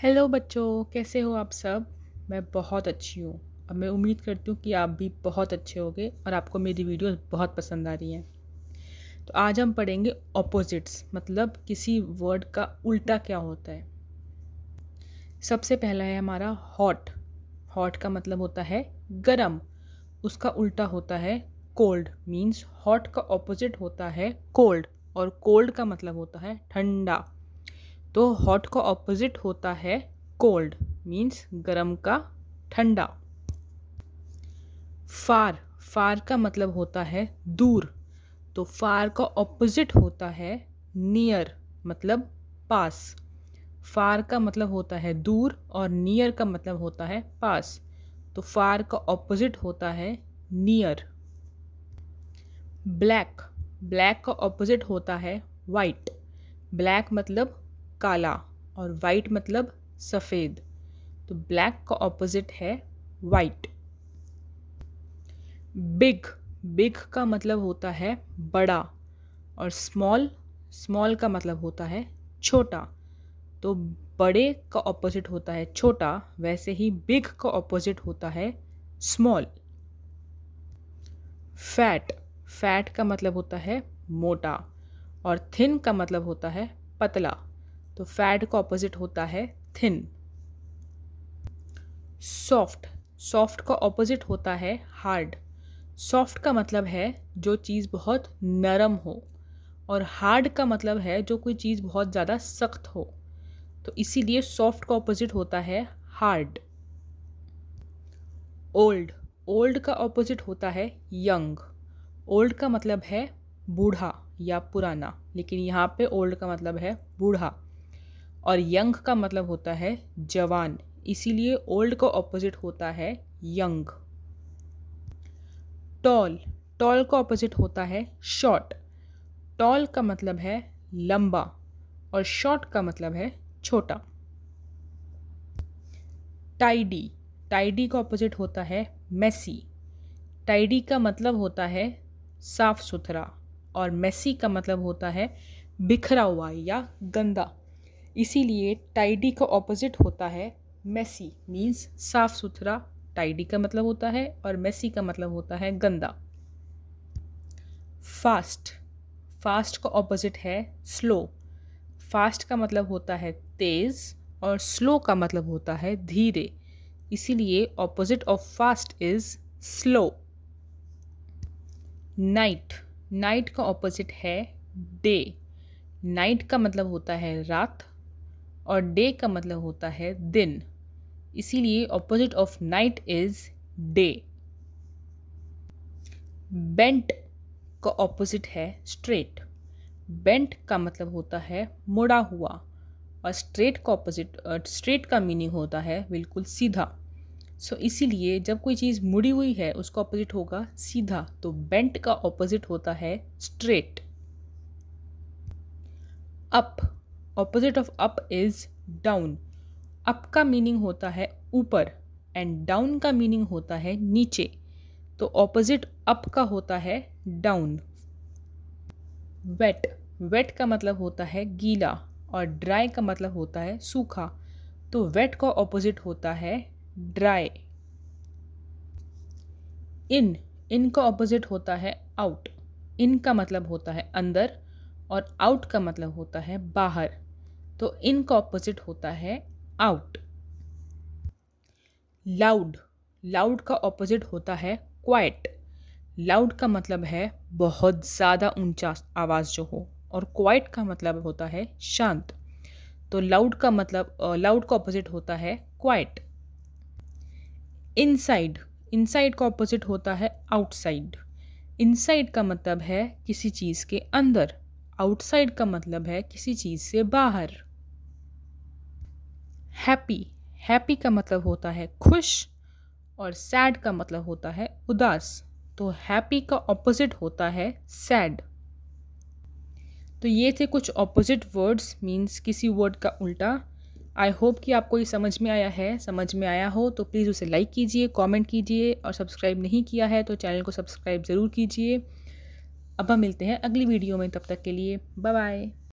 hello बच्चों कैसे हो आप सब मैं बहुत अच्छी हूँ अब मैं उम्मीद करती हूँ कि आप भी बहुत अच्छे होंगे और आपको मेरी वीडियोस बहुत पसंद आ रही हैं तो आज हम पढ़ेंगे ऑपोजिट्स मतलब किसी वर्ड का उल्टा क्या होता है सबसे पहला है हमारा हॉट हॉट का मतलब होता है गरम उसका उल्टा होता है कोल्ड मीन्स हॉट का ऑपोजिट होता है कोल्ड और कोल्ड का मतलब होता है ठंडा तो हॉट का ऑपोजिट होता है कोल्ड मीन्स गर्म का ठंडा फार फार का मतलब होता है दूर तो फार का ऑपोजिट होता है नियर मतलब पास फार का मतलब होता है दूर और नियर का मतलब होता है पास तो फार का ऑपोजिट होता है नियर ब्लैक ब्लैक का ऑपोजिट होता है वाइट ब्लैक मतलब काला और वाइट मतलब सफ़ेद तो ब्लैक का ऑपोजिट है वाइट बिग बिग का मतलब होता है बड़ा और स्मॉल स्मॉल का मतलब होता है छोटा तो बड़े का ऑपोजिट होता है छोटा वैसे ही बिग का ऑपोजिट होता है स्मॉल फैट फैट का मतलब होता है मोटा और थिन का मतलब होता है पतला तो फैट का ऑपोजिट होता है थिन सॉफ्ट सॉफ्ट का ऑपोजिट होता है हार्ड सॉफ्ट का मतलब है जो चीज़ बहुत नरम हो और हार्ड का मतलब है जो कोई चीज़ बहुत ज़्यादा सख्त हो तो इसीलिए सॉफ्ट का ऑपोजिट होता है हार्ड ओल्ड ओल्ड का ऑपोजिट होता है यंग ओल्ड का मतलब है बूढ़ा या पुराना लेकिन यहाँ पे ओल्ड का मतलब है बूढ़ा और यंग का मतलब होता है जवान इसीलिए ओल्ड का ऑपोजिट होता है यंग टॉल टॉल का ऑपोजिट होता है शॉर्ट टॉल का मतलब है लंबा और शॉर्ट का मतलब है छोटा टाइडी टाइडी का ऑपोजिट होता है मेसी टाइडी का मतलब होता है साफ सुथरा और मेसी का मतलब होता है बिखरा हुआ या गंदा इसीलिए टाइडी का ऑपोजिट होता है मैसी मीन्स साफ़ सुथरा टाइडी का मतलब होता है और मैसी का मतलब होता है गंदा फास्ट फास्ट का ऑपोजिट है स्लो फास्ट का मतलब होता है तेज़ और स्लो का मतलब होता है धीरे इसीलिए opposite of fast is slow night night का ऑपोजिट है डे नाइट का मतलब होता है रात और डे का मतलब होता है दिन इसीलिए opposite of night is day bent का ऑपोजिट है स्ट्रेट बेंट का मतलब होता है मुड़ा हुआ और स्ट्रेट का ऑपोजिट स्ट्रेट का मीनिंग होता है बिल्कुल सीधा सो so, इसीलिए जब कोई चीज़ मुड़ी हुई है उसका ऑपोजिट होगा सीधा तो बेंट का ऑपोजिट होता है straight up opposite of up is down up का मीनिंग होता है ऊपर एंड डाउन का मीनिंग होता है नीचे तो ऑपोजिट अप का होता है डाउन वेट वेट का मतलब होता है गीला और ड्राई का मतलब होता है सूखा तो वेट का ऑपोजिट होता है ड्राई इन इन का ऑपोजिट होता है आउट इन का मतलब होता है अंदर और आउट का मतलब होता है बाहर तो इन का ऑपोजिट होता है आउट लाउड लाउड का ऑपोजिट होता है क्वाइट लाउड का मतलब है बहुत ज़्यादा ऊंचा आवाज़ जो हो और क्वाइट का मतलब होता है शांत तो लाउड का मतलब लाउड का ऑपोजिट होता है क्वाइट इनसाइड इनसाइड का ऑपोजिट होता है आउटसाइड इनसाइड का मतलब है किसी चीज़ के अंदर आउटसाइड का मतलब है किसी चीज़ से बाहर हैप्पी हैप्पी का मतलब होता है खुश और सैड का मतलब होता है उदास तो हैप्पी का ऑपोजिट होता है सैड तो ये थे कुछ ऑपोजिट वर्ड्स मीन्स किसी वर्ड का उल्टा आई होप कि आपको ये समझ में आया है समझ में आया हो तो प्लीज़ उसे लाइक कीजिए कमेंट कीजिए और सब्सक्राइब नहीं किया है तो चैनल को सब्सक्राइब ज़रूर कीजिए अब हम मिलते हैं अगली वीडियो में तब तक के लिए बाय बाय